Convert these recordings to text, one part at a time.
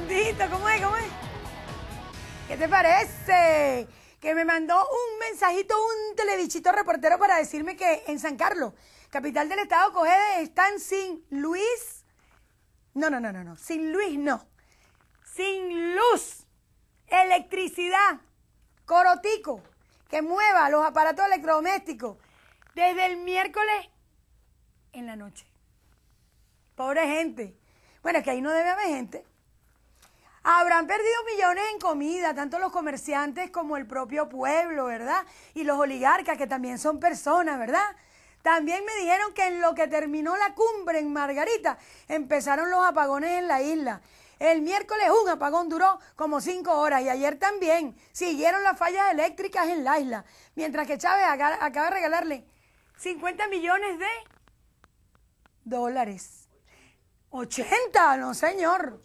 bendito, ¿cómo es? ¿Cómo es? ¿Qué te parece? Que me mandó un mensajito, un televichito reportero para decirme que en San Carlos, capital del estado Cogede, están sin Luis. No, no, no, no, no. Sin Luis no. Sin luz, electricidad, corotico, que mueva los aparatos electrodomésticos desde el miércoles en la noche. Pobre gente. Bueno, es que ahí no debe haber gente. Habrán perdido millones en comida, tanto los comerciantes como el propio pueblo, ¿verdad? Y los oligarcas, que también son personas, ¿verdad? También me dijeron que en lo que terminó la cumbre en Margarita, empezaron los apagones en la isla. El miércoles un apagón duró como cinco horas y ayer también siguieron las fallas eléctricas en la isla, mientras que Chávez acaba de regalarle 50 millones de dólares. 80, no señor.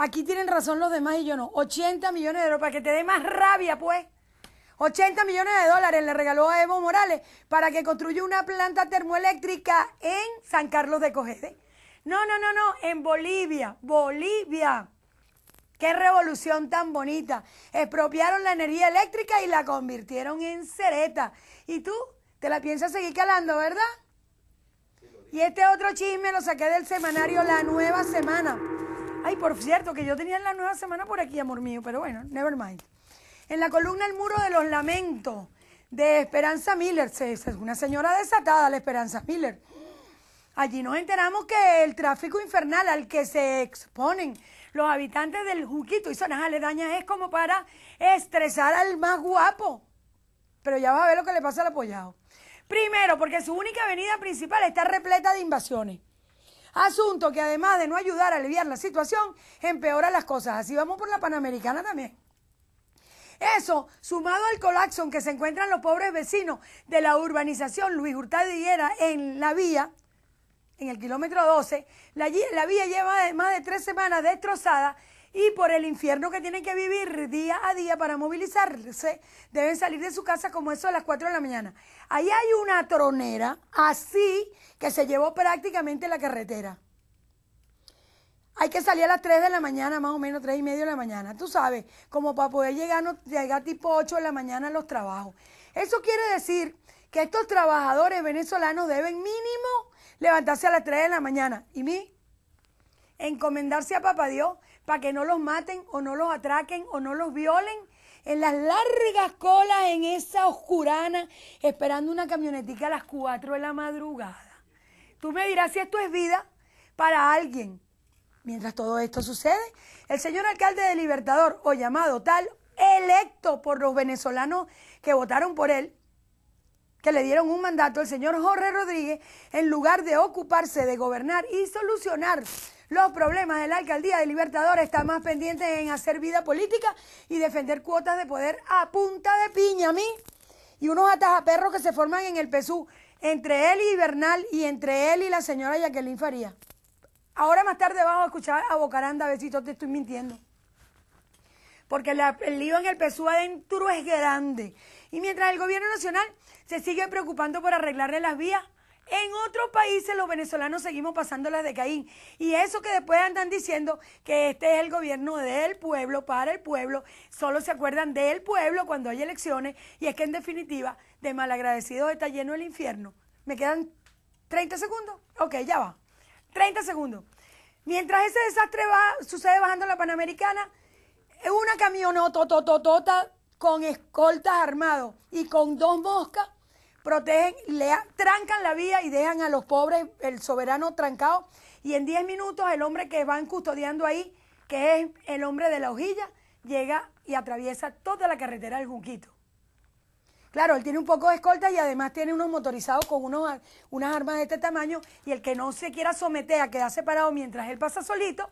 Aquí tienen razón los demás y yo no. 80 millones de dólares, para que te dé más rabia, pues. 80 millones de dólares le regaló a Evo Morales para que construya una planta termoeléctrica en San Carlos de Cogede. No, no, no, no, en Bolivia, Bolivia. Qué revolución tan bonita. Expropiaron la energía eléctrica y la convirtieron en cereta. ¿Y tú? ¿Te la piensas seguir calando, verdad? Y este otro chisme lo saqué del semanario La Nueva Semana. Ay, por cierto, que yo tenía la nueva semana por aquí, amor mío, pero bueno, never mind. En la columna El Muro de los Lamentos, de Esperanza Miller, es una señora desatada, la Esperanza Miller. Allí nos enteramos que el tráfico infernal al que se exponen los habitantes del Juquito y zonas aledañas es como para estresar al más guapo. Pero ya vas a ver lo que le pasa al apoyado. Primero, porque su única avenida principal está repleta de invasiones. Asunto que además de no ayudar a aliviar la situación, empeora las cosas. Así vamos por la Panamericana también. Eso, sumado al colapso en que se encuentran los pobres vecinos de la urbanización Luis Hurtado en la vía, en el kilómetro 12, la, la vía lleva más de tres semanas destrozada y por el infierno que tienen que vivir día a día para movilizarse, deben salir de su casa como eso a las 4 de la mañana. Ahí hay una tronera así que se llevó prácticamente la carretera. Hay que salir a las 3 de la mañana, más o menos 3 y medio de la mañana, tú sabes, como para poder llegar, llegar tipo 8 de la mañana a los trabajos. Eso quiere decir que estos trabajadores venezolanos deben mínimo levantarse a las 3 de la mañana. ¿Y mí? Encomendarse a Papá Dios para que no los maten o no los atraquen o no los violen. En las largas colas, en esa oscurana, esperando una camionetica a las 4 de la madrugada. Tú me dirás si esto es vida para alguien. Mientras todo esto sucede, el señor alcalde de Libertador, o llamado tal, electo por los venezolanos que votaron por él, que le dieron un mandato, el señor Jorge Rodríguez, en lugar de ocuparse de gobernar y solucionar los problemas de la alcaldía de Libertador están más pendientes en hacer vida política y defender cuotas de poder a punta de piña, a mí. Y unos atajaperros que se forman en el PSU entre él y Bernal y entre él y la señora Jacqueline Faría. Ahora más tarde vamos a escuchar a Bocaranda, a te estoy mintiendo. Porque el lío en el PSU adentro es grande. Y mientras el gobierno nacional se sigue preocupando por arreglarle las vías en otros países los venezolanos seguimos pasando las de Caín. Y eso que después andan diciendo que este es el gobierno del pueblo, para el pueblo, solo se acuerdan del pueblo cuando hay elecciones. Y es que en definitiva, de malagradecidos está lleno el infierno. ¿Me quedan 30 segundos? Ok, ya va. 30 segundos. Mientras ese desastre va, sucede bajando la Panamericana, una camionota con escoltas armados y con dos moscas protegen, le trancan la vía y dejan a los pobres, el soberano trancado. Y en 10 minutos el hombre que van custodiando ahí, que es el hombre de la hojilla, llega y atraviesa toda la carretera del Junquito. Claro, él tiene un poco de escolta y además tiene unos motorizados con unos, unas armas de este tamaño y el que no se quiera someter a quedar separado mientras él pasa solito,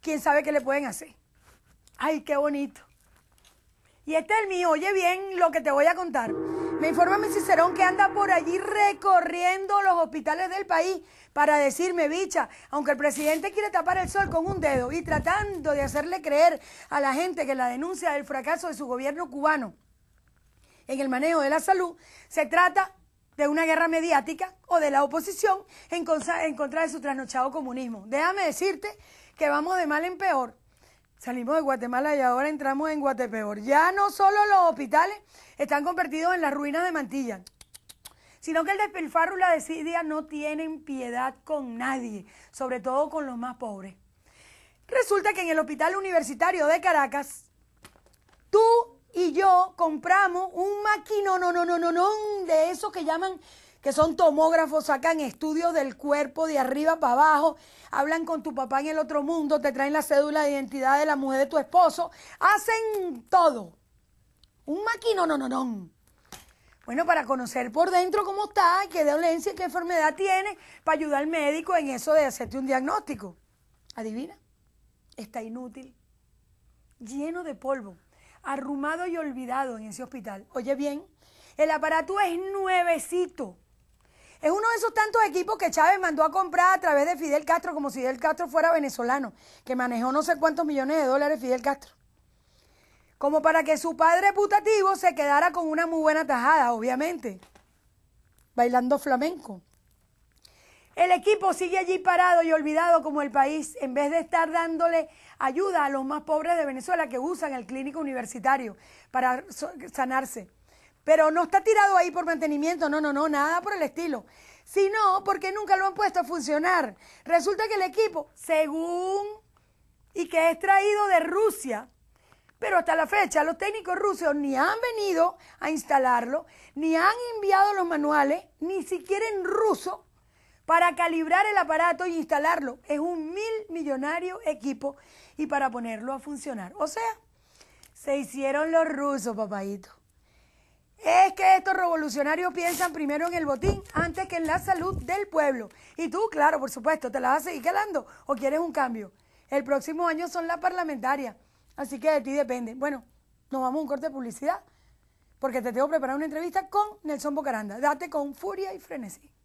quién sabe qué le pueden hacer. Ay, qué bonito. Y este es el mío, oye bien lo que te voy a contar. Me informa mi Cicerón que anda por allí recorriendo los hospitales del país para decirme, bicha, aunque el presidente quiere tapar el sol con un dedo y tratando de hacerle creer a la gente que la denuncia del fracaso de su gobierno cubano en el manejo de la salud se trata de una guerra mediática o de la oposición en contra, en contra de su trasnochado comunismo. Déjame decirte que vamos de mal en peor. Salimos de Guatemala y ahora entramos en Guatepeor. Ya no solo los hospitales están convertidos en las ruinas de Mantilla, sino que el despilfarro y la desidia no tienen piedad con nadie, sobre todo con los más pobres. Resulta que en el Hospital Universitario de Caracas, tú y yo compramos un maquino, no, no, no, no, no, de esos que llaman que son tomógrafos, sacan estudios del cuerpo de arriba para abajo, hablan con tu papá en el otro mundo, te traen la cédula de identidad de la mujer de tu esposo, hacen todo. Un maquino, no, no, no. Bueno, para conocer por dentro cómo está, qué dolencia, qué enfermedad tiene, para ayudar al médico en eso de hacerte un diagnóstico. Adivina, está inútil, lleno de polvo, arrumado y olvidado en ese hospital. Oye bien, el aparato es nuevecito. Es uno de esos tantos equipos que Chávez mandó a comprar a través de Fidel Castro, como si Fidel Castro fuera venezolano, que manejó no sé cuántos millones de dólares Fidel Castro. Como para que su padre putativo se quedara con una muy buena tajada, obviamente, bailando flamenco. El equipo sigue allí parado y olvidado como el país, en vez de estar dándole ayuda a los más pobres de Venezuela que usan el clínico universitario para sanarse. Pero no está tirado ahí por mantenimiento, no, no, no, nada por el estilo. Sino porque nunca lo han puesto a funcionar. Resulta que el equipo, según y que es traído de Rusia, pero hasta la fecha los técnicos rusos ni han venido a instalarlo, ni han enviado los manuales, ni siquiera en ruso, para calibrar el aparato y instalarlo. Es un mil millonario equipo y para ponerlo a funcionar. O sea, se hicieron los rusos, papadito. Es que estos revolucionarios piensan primero en el botín antes que en la salud del pueblo. Y tú, claro, por supuesto, te la vas a seguir calando o quieres un cambio. El próximo año son las parlamentarias, así que de ti depende. Bueno, nos vamos a un corte de publicidad porque te tengo preparado una entrevista con Nelson Bocaranda. Date con furia y frenesí.